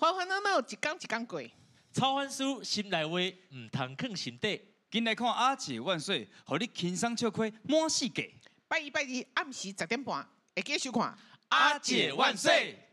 欢欢阿妈一缸一缸贵，操烦事心内话，唔通藏心底。今来看阿姐万岁，予你轻松笑开满世界。拜一拜二，暗时十点半会继续看阿姐万岁。